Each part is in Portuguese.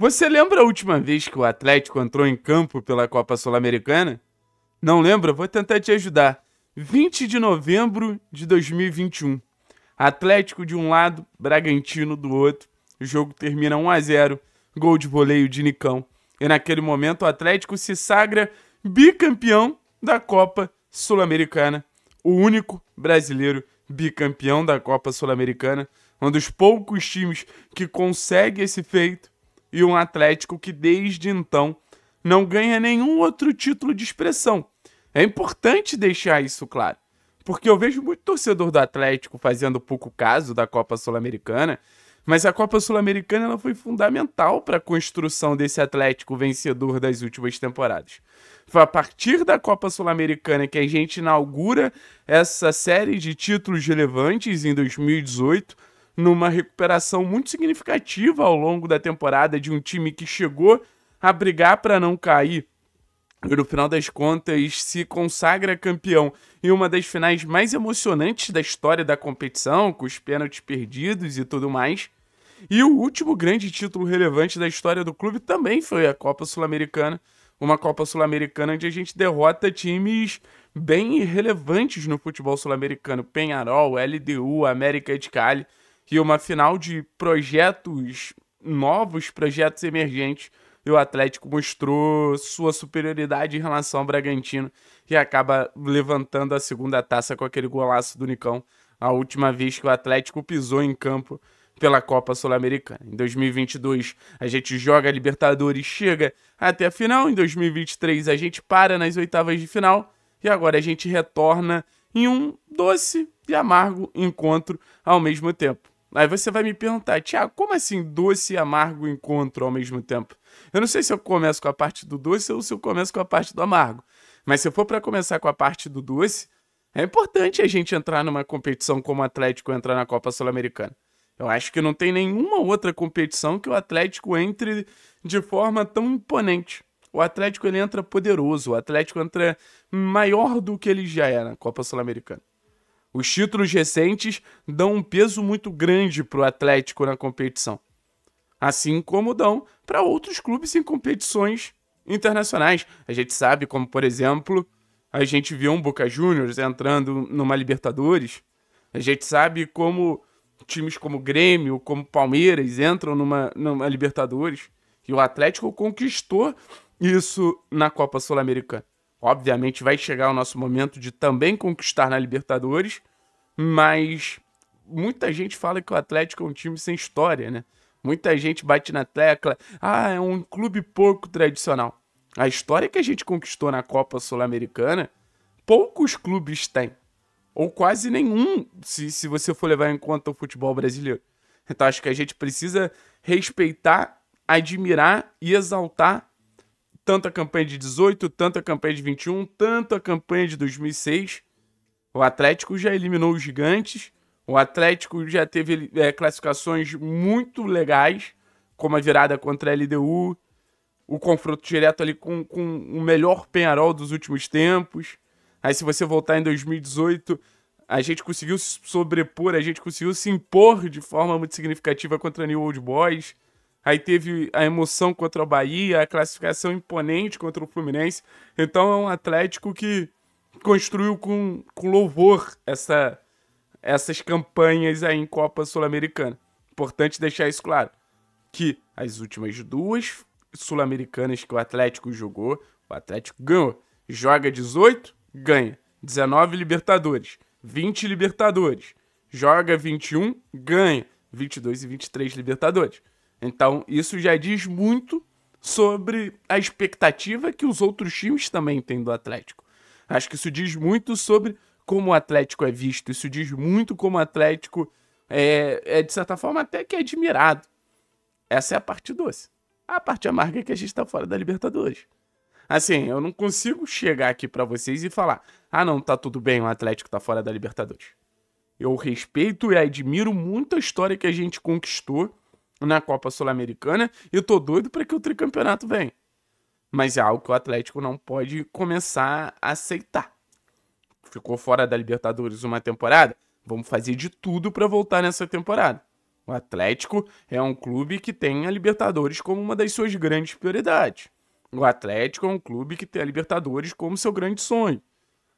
Você lembra a última vez que o Atlético entrou em campo pela Copa Sul-Americana? Não lembra? Vou tentar te ajudar. 20 de novembro de 2021. Atlético de um lado, Bragantino do outro. O jogo termina 1 a 0. Gol de voleio de Nicão. E naquele momento o Atlético se sagra bicampeão da Copa Sul-Americana, o único brasileiro bicampeão da Copa Sul-Americana, um dos poucos times que consegue esse feito e um Atlético que desde então não ganha nenhum outro título de expressão. É importante deixar isso claro, porque eu vejo muito torcedor do Atlético fazendo pouco caso da Copa Sul-Americana, mas a Copa Sul-Americana ela foi fundamental para a construção desse Atlético vencedor das últimas temporadas. Foi a partir da Copa Sul-Americana que a gente inaugura essa série de títulos relevantes em 2018 numa recuperação muito significativa ao longo da temporada de um time que chegou a brigar para não cair e no final das contas se consagra campeão em uma das finais mais emocionantes da história da competição, com os pênaltis perdidos e tudo mais. E o último grande título relevante da história do clube também foi a Copa Sul-Americana, uma Copa Sul-Americana onde a gente derrota times bem relevantes no futebol sul-americano, Penharol, LDU, América de Cali e uma final de projetos novos, projetos emergentes. E o Atlético mostrou sua superioridade em relação ao Bragantino e acaba levantando a segunda taça com aquele golaço do Nicão, a última vez que o Atlético pisou em campo pela Copa Sul-Americana. Em 2022, a gente joga a Libertadores, chega até a final. Em 2023, a gente para nas oitavas de final. E agora a gente retorna em um doce e amargo encontro ao mesmo tempo. Aí você vai me perguntar, Tiago, como assim doce e amargo encontro ao mesmo tempo? Eu não sei se eu começo com a parte do doce ou se eu começo com a parte do amargo. Mas se eu for para começar com a parte do doce, é importante a gente entrar numa competição como o Atlético entrar na Copa Sul-Americana. Eu acho que não tem nenhuma outra competição que o Atlético entre de forma tão imponente. O Atlético ele entra poderoso, o Atlético entra maior do que ele já era é na Copa Sul-Americana. Os títulos recentes dão um peso muito grande para o Atlético na competição, assim como dão para outros clubes em competições internacionais. A gente sabe, como por exemplo, a gente viu um Boca Juniors entrando numa Libertadores. A gente sabe como times como Grêmio, como Palmeiras entram numa, numa Libertadores. E o Atlético conquistou isso na Copa Sul-Americana. Obviamente vai chegar o nosso momento de também conquistar na Libertadores, mas muita gente fala que o Atlético é um time sem história, né? Muita gente bate na tecla, ah, é um clube pouco tradicional. A história que a gente conquistou na Copa Sul-Americana, poucos clubes têm, ou quase nenhum, se, se você for levar em conta o futebol brasileiro. Então acho que a gente precisa respeitar, admirar e exaltar tanto a campanha de 18, tanto a campanha de 21, tanto a campanha de 2006. O Atlético já eliminou os gigantes. O Atlético já teve é, classificações muito legais, como a virada contra a LDU, o confronto direto ali com, com o melhor Penharol dos últimos tempos. Aí, se você voltar em 2018, a gente conseguiu se sobrepor, a gente conseguiu se impor de forma muito significativa contra a New Old Boys. Aí teve a emoção contra o Bahia, a classificação imponente contra o Fluminense. Então é um Atlético que construiu com, com louvor essa, essas campanhas aí em Copa Sul-Americana. Importante deixar isso claro. Que as últimas duas Sul-Americanas que o Atlético jogou, o Atlético ganhou. Joga 18, ganha. 19 Libertadores, 20 Libertadores. Joga 21, ganha. 22 e 23 Libertadores. Então, isso já diz muito sobre a expectativa que os outros times também têm do Atlético. Acho que isso diz muito sobre como o Atlético é visto, isso diz muito como o Atlético é, é de certa forma, até que é admirado. Essa é a parte doce. A parte amarga é que a gente está fora da Libertadores. Assim, eu não consigo chegar aqui para vocês e falar: ah, não, tá tudo bem, o Atlético tá fora da Libertadores. Eu respeito e admiro muito a história que a gente conquistou na Copa Sul-Americana e tô doido para que o tricampeonato venha. Mas é algo que o Atlético não pode começar a aceitar. Ficou fora da Libertadores uma temporada, vamos fazer de tudo para voltar nessa temporada. O Atlético é um clube que tem a Libertadores como uma das suas grandes prioridades. O Atlético é um clube que tem a Libertadores como seu grande sonho.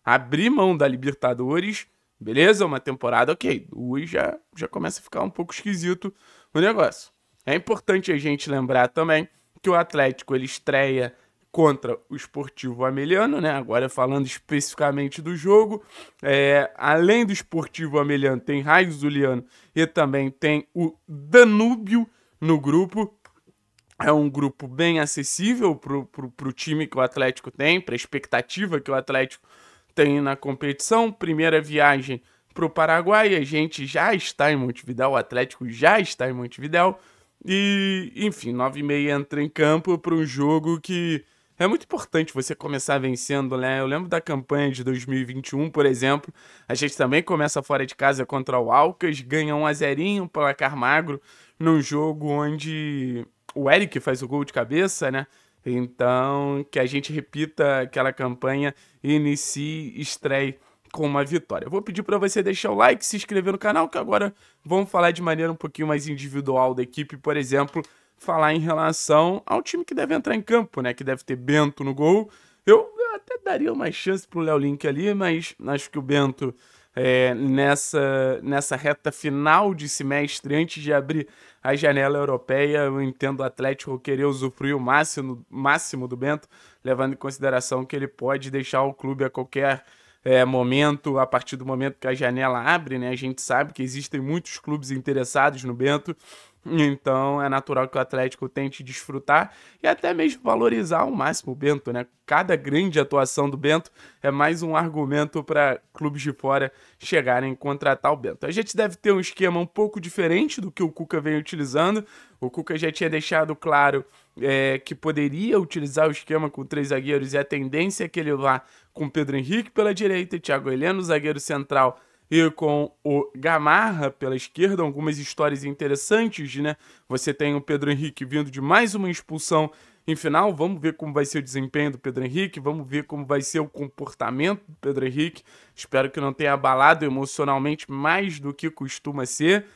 Abrir mão da Libertadores Beleza? Uma temporada, ok. Duas já, já começa a ficar um pouco esquisito o negócio. É importante a gente lembrar também que o Atlético ele estreia contra o Esportivo Ameliano, né? Agora falando especificamente do jogo, é, além do Esportivo Ameliano, tem Raio Zuliano e também tem o Danúbio no grupo. É um grupo bem acessível para o time que o Atlético tem, para a expectativa que o Atlético tem na competição. Primeira viagem para o Paraguai, a gente já está em Montevidéu, o Atlético já está em Montevidéu. E, enfim, 9 e entra em campo para um jogo que é muito importante você começar vencendo, né? Eu lembro da campanha de 2021, por exemplo. A gente também começa fora de casa contra o Alcas, ganha um azerinho zerinho, um placar magro, num jogo onde o Eric faz o gol de cabeça, né? Então, que a gente repita aquela campanha Inicie Estreie com uma vitória. Eu vou pedir para você deixar o like, se inscrever no canal, que agora vamos falar de maneira um pouquinho mais individual da equipe, por exemplo, falar em relação ao time que deve entrar em campo, né, que deve ter Bento no gol. Eu até daria uma chance pro Léo Link ali, mas acho que o Bento é, nessa, nessa reta final de semestre, antes de abrir a janela europeia, eu entendo o Atlético querer usufruir o máximo, máximo do Bento, levando em consideração que ele pode deixar o clube a qualquer é, momento, a partir do momento que a janela abre, né? A gente sabe que existem muitos clubes interessados no Bento. Então é natural que o Atlético tente desfrutar e até mesmo valorizar ao máximo o Bento, né? Cada grande atuação do Bento é mais um argumento para clubes de fora chegarem a contratar o Bento. A gente deve ter um esquema um pouco diferente do que o Cuca vem utilizando. O Cuca já tinha deixado claro é, que poderia utilizar o esquema com três zagueiros e a tendência é que ele vá com Pedro Henrique pela direita, Thiago Heleno, zagueiro central, e com o Gamarra pela esquerda, algumas histórias interessantes, né? Você tem o Pedro Henrique vindo de mais uma expulsão em final, vamos ver como vai ser o desempenho do Pedro Henrique, vamos ver como vai ser o comportamento do Pedro Henrique. Espero que não tenha abalado emocionalmente mais do que costuma ser.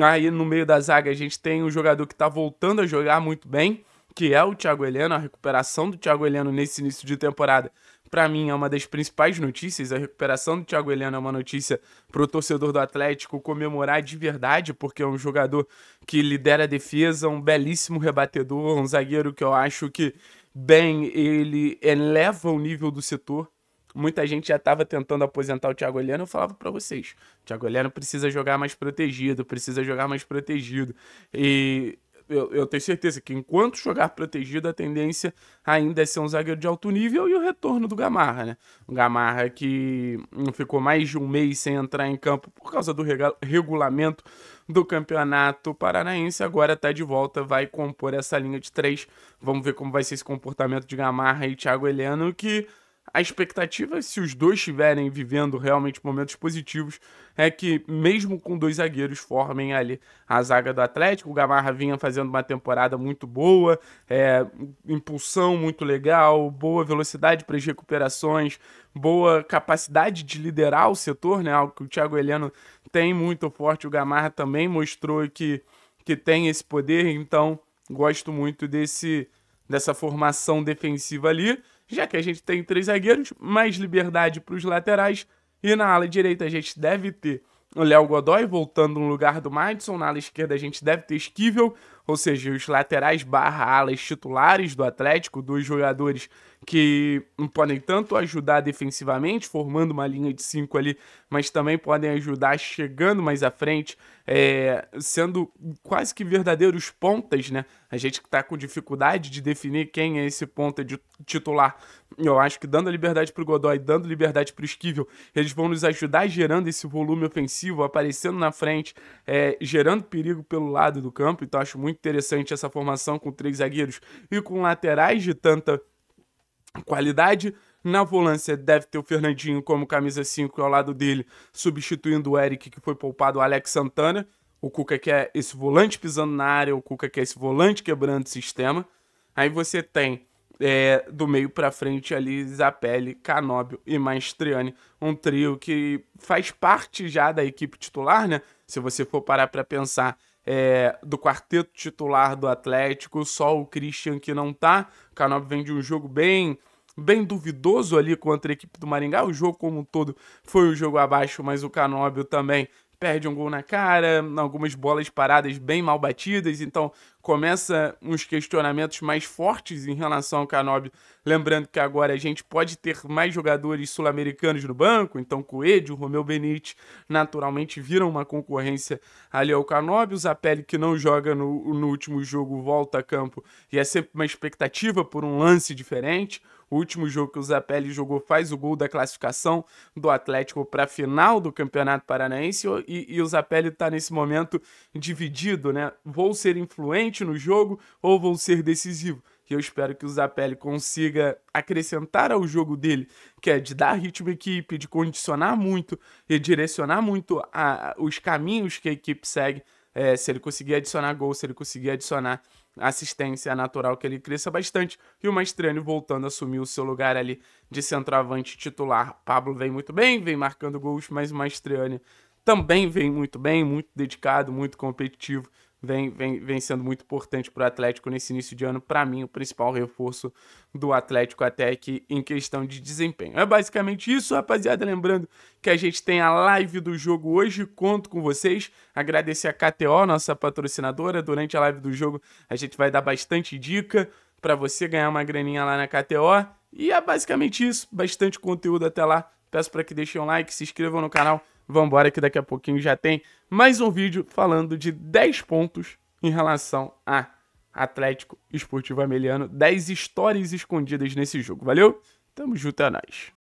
Aí no meio da zaga a gente tem um jogador que está voltando a jogar muito bem, que é o Thiago Heleno, a recuperação do Thiago Heleno nesse início de temporada, para mim é uma das principais notícias. A recuperação do Thiago Heleno é uma notícia para o torcedor do Atlético comemorar de verdade, porque é um jogador que lidera a defesa, um belíssimo rebatedor, um zagueiro que eu acho que, bem, ele eleva o nível do setor. Muita gente já estava tentando aposentar o Thiago Heleno, eu falava para vocês, o Thiago Heleno precisa jogar mais protegido, precisa jogar mais protegido. E eu, eu tenho certeza que enquanto jogar protegido, a tendência ainda é ser um zagueiro de alto nível e o retorno do Gamarra, né? O Gamarra que ficou mais de um mês sem entrar em campo por causa do regulamento do Campeonato Paranaense, agora está de volta, vai compor essa linha de três. Vamos ver como vai ser esse comportamento de Gamarra e Thiago Heleno, que a expectativa, se os dois estiverem vivendo realmente momentos positivos, é que, mesmo com dois zagueiros, formem ali a zaga do Atlético. O Gamarra vinha fazendo uma temporada muito boa, é, impulsão muito legal, boa velocidade para as recuperações, boa capacidade de liderar o setor, né? Algo que o Thiago Heleno tem muito forte. O Gamarra também mostrou que, que tem esse poder, então gosto muito desse dessa formação defensiva ali já que a gente tem três zagueiros, mais liberdade para os laterais. E na ala direita a gente deve ter o Léo Godoy voltando no lugar do Madison. Na ala esquerda a gente deve ter Esquivel, ou seja, os laterais barra alas titulares do Atlético, dois jogadores que podem tanto ajudar defensivamente, formando uma linha de cinco ali, mas também podem ajudar chegando mais à frente, é, sendo quase que verdadeiros pontas, né? A gente que está com dificuldade de definir quem é esse ponta de titular. Eu acho que dando liberdade para o Godoy, dando liberdade para o Esquivel, eles vão nos ajudar gerando esse volume ofensivo, aparecendo na frente, é, gerando perigo pelo lado do campo. Então acho muito interessante essa formação com três zagueiros e com laterais de tanta qualidade. Na volância deve ter o Fernandinho como camisa 5 ao lado dele, substituindo o Eric, que foi poupado, o Alex Santana. O Cuca quer é esse volante pisando na área, o Cuca quer é esse volante quebrando o sistema. Aí você tem é, do meio para frente ali Zapelli, Canóbio e Maestriani, um trio que faz parte já da equipe titular, né? Se você for parar para pensar, é, do quarteto titular do Atlético, só o Christian que não tá. O Canop vem de um jogo bem bem duvidoso ali contra a equipe do Maringá. O jogo como um todo foi um jogo abaixo, mas o Canóbio também perde um gol na cara, algumas bolas paradas bem mal batidas, então começa uns questionamentos mais fortes em relação ao Canobi. Lembrando que agora a gente pode ter mais jogadores sul-americanos no banco, então Coelho, Romeu Benite naturalmente viram uma concorrência ali ao Canobi. O Zapelli, que não joga no, no último jogo, volta a campo e é sempre uma expectativa por um lance diferente. O último jogo que o Zapelli jogou faz o gol da classificação do Atlético para a final do Campeonato Paranaense e, e o Zapelli está nesse momento dividido, né? Vou ser influente no jogo ou vou ser decisivo? E eu espero que o Zapelli consiga acrescentar ao jogo dele, que é de dar ritmo à equipe, de condicionar muito e direcionar muito a, os caminhos que a equipe segue. É, se ele conseguir adicionar gol, se ele conseguir adicionar assistência natural que ele cresça bastante. E o Mastriani voltando a assumir o seu lugar ali de centroavante titular. Pablo vem muito bem, vem marcando gols, mas o Mastriani também vem muito bem, muito dedicado, muito competitivo vem, vem, vem sendo muito importante para o Atlético nesse início de ano. Para mim, o principal reforço do Atlético até aqui em questão de desempenho. É basicamente isso, rapaziada. Lembrando que a gente tem a live do jogo hoje, conto com vocês. Agradecer a KTO, nossa patrocinadora. Durante a live do jogo, a gente vai dar bastante dica para você ganhar uma graninha lá na KTO. E é basicamente isso, bastante conteúdo até lá. Peço para que deixem um like, se inscrevam no canal vambora que daqui a pouquinho já tem mais um vídeo falando de 10 pontos em relação a Atlético Esportivo Ameliano, 10 histórias escondidas nesse jogo. Valeu? Tamo junto, é nóis.